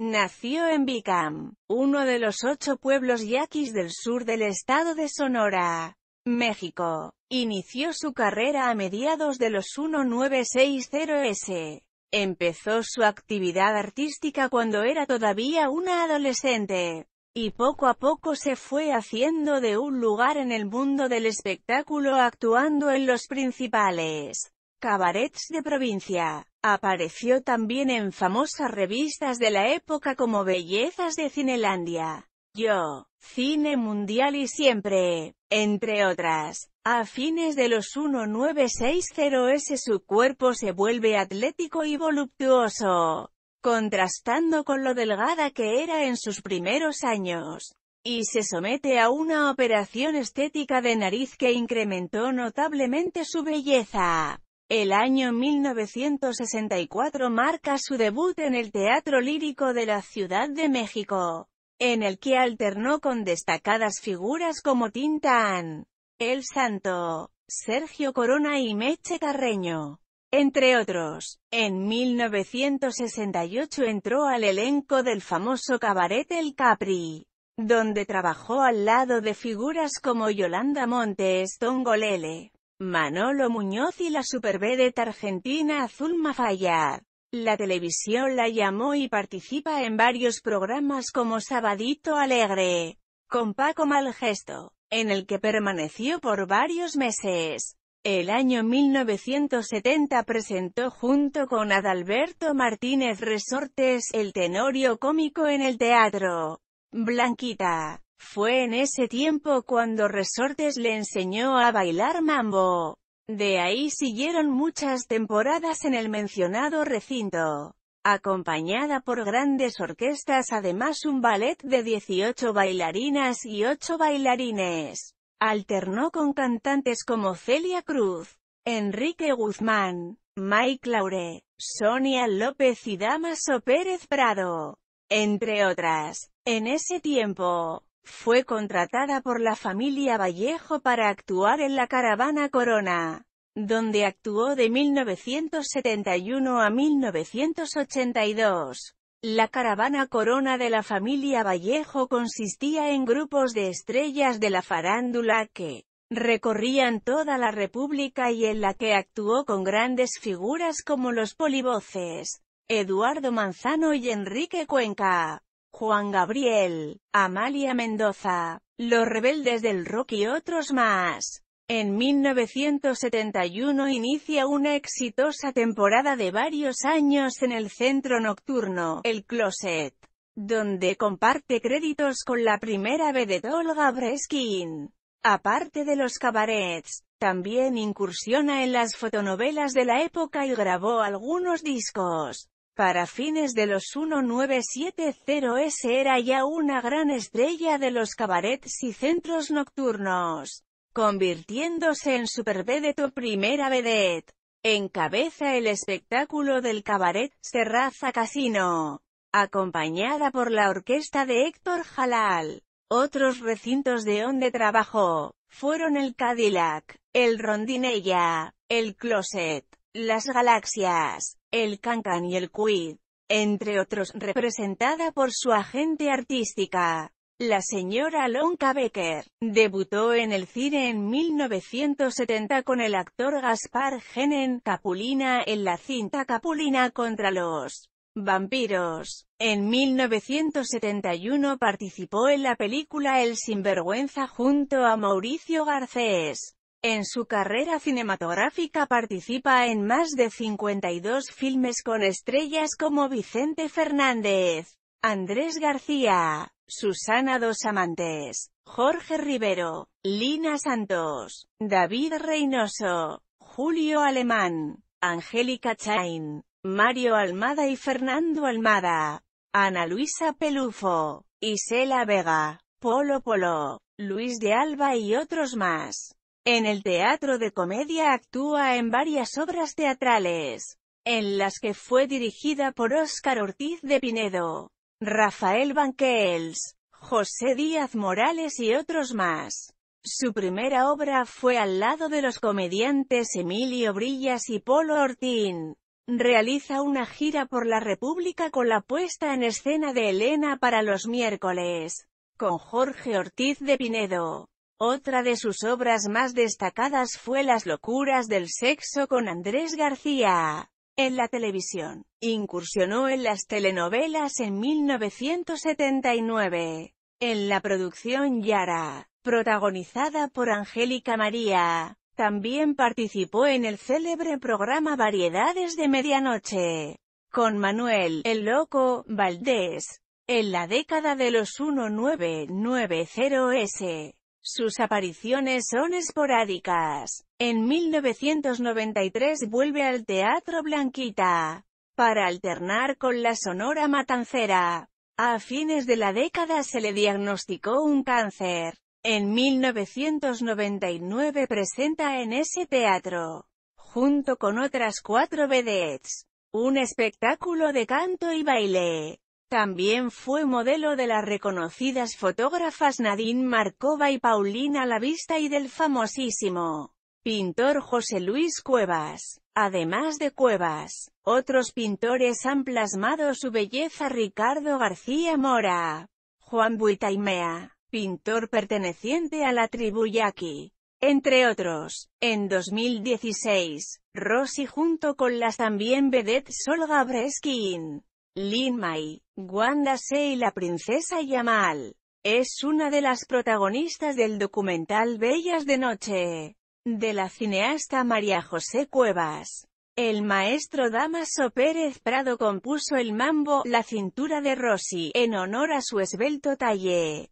Nació en Bicam, uno de los ocho pueblos yaquis del sur del estado de Sonora, México. Inició su carrera a mediados de los 1960s. Empezó su actividad artística cuando era todavía una adolescente, y poco a poco se fue haciendo de un lugar en el mundo del espectáculo actuando en los principales cabarets de provincia. Apareció también en famosas revistas de la época como Bellezas de Cinelandia, Yo, Cine Mundial y Siempre, entre otras. A fines de los 1960s su cuerpo se vuelve atlético y voluptuoso, contrastando con lo delgada que era en sus primeros años y se somete a una operación estética de nariz que incrementó notablemente su belleza. El año 1964 marca su debut en el Teatro Lírico de la Ciudad de México, en el que alternó con destacadas figuras como Tintán, El Santo, Sergio Corona y Meche Carreño. Entre otros, en 1968 entró al elenco del famoso cabaret El Capri, donde trabajó al lado de figuras como Yolanda Montes, Tongolele, Manolo Muñoz y la de argentina Azul Mafalla. La televisión la llamó y participa en varios programas como Sabadito Alegre, con Paco Malgesto, en el que permaneció por varios meses. El año 1970 presentó junto con Adalberto Martínez Resortes el tenorio cómico en el teatro. Blanquita. Fue en ese tiempo cuando Resortes le enseñó a bailar mambo. De ahí siguieron muchas temporadas en el mencionado recinto, acompañada por grandes orquestas además un ballet de 18 bailarinas y 8 bailarines. Alternó con cantantes como Celia Cruz, Enrique Guzmán, Mike Laure, Sonia López y Damaso Pérez Prado, entre otras. En ese tiempo, fue contratada por la familia Vallejo para actuar en la Caravana Corona, donde actuó de 1971 a 1982. La caravana corona de la familia Vallejo consistía en grupos de estrellas de la farándula que recorrían toda la República y en la que actuó con grandes figuras como los polivoces, Eduardo Manzano y Enrique Cuenca. Juan Gabriel, Amalia Mendoza, Los Rebeldes del Rock y otros más. En 1971 inicia una exitosa temporada de varios años en el centro nocturno, El Closet, donde comparte créditos con la primera vedette Olga Breskin. Aparte de los cabarets, también incursiona en las fotonovelas de la época y grabó algunos discos. Para fines de los 1970s era ya una gran estrella de los cabarets y centros nocturnos, convirtiéndose en supervedette o primera vedette. Encabeza el espectáculo del cabaret Serraza Casino, acompañada por la orquesta de Héctor Jalal. Otros recintos de donde trabajó, fueron el Cadillac, el Rondinella, el Closet, las Galaxias, el cancan y el quid, entre otros representada por su agente artística. La señora Lonka Becker, debutó en el cine en 1970 con el actor Gaspar Genen Capulina en la cinta Capulina contra los vampiros. En 1971 participó en la película El Sinvergüenza junto a Mauricio Garcés. En su carrera cinematográfica participa en más de 52 filmes con estrellas como Vicente Fernández, Andrés García, Susana Dos Amantes, Jorge Rivero, Lina Santos, David Reynoso, Julio Alemán, Angélica Chain, Mario Almada y Fernando Almada, Ana Luisa Pelufo, Isela Vega, Polo Polo, Luis de Alba y otros más. En el teatro de comedia actúa en varias obras teatrales, en las que fue dirigida por Óscar Ortiz de Pinedo, Rafael Banquels, José Díaz Morales y otros más. Su primera obra fue al lado de los comediantes Emilio Brillas y Polo Ortín. Realiza una gira por la República con la puesta en escena de Elena para los miércoles, con Jorge Ortiz de Pinedo. Otra de sus obras más destacadas fue Las locuras del sexo con Andrés García. En la televisión, incursionó en las telenovelas en 1979. En la producción Yara, protagonizada por Angélica María, también participó en el célebre programa Variedades de Medianoche, con Manuel, el Loco, Valdés, en la década de los 1990s. Sus apariciones son esporádicas. En 1993 vuelve al Teatro Blanquita, para alternar con la Sonora Matancera. A fines de la década se le diagnosticó un cáncer. En 1999 presenta en ese teatro, junto con otras cuatro vedettes, un espectáculo de canto y baile. También fue modelo de las reconocidas fotógrafas Nadine Marcova y Paulina Lavista y del famosísimo pintor José Luis Cuevas. Además de Cuevas, otros pintores han plasmado su belleza Ricardo García Mora, Juan Buitaimea, pintor perteneciente a la tribu Yaqui. Entre otros, en 2016, Rossi junto con las también vedettes Olga Breskin, Lin Mai, Wanda y la princesa Yamal. Es una de las protagonistas del documental Bellas de Noche, de la cineasta María José Cuevas. El maestro Damaso Pérez Prado compuso el mambo, la cintura de Rossi, en honor a su esbelto talle.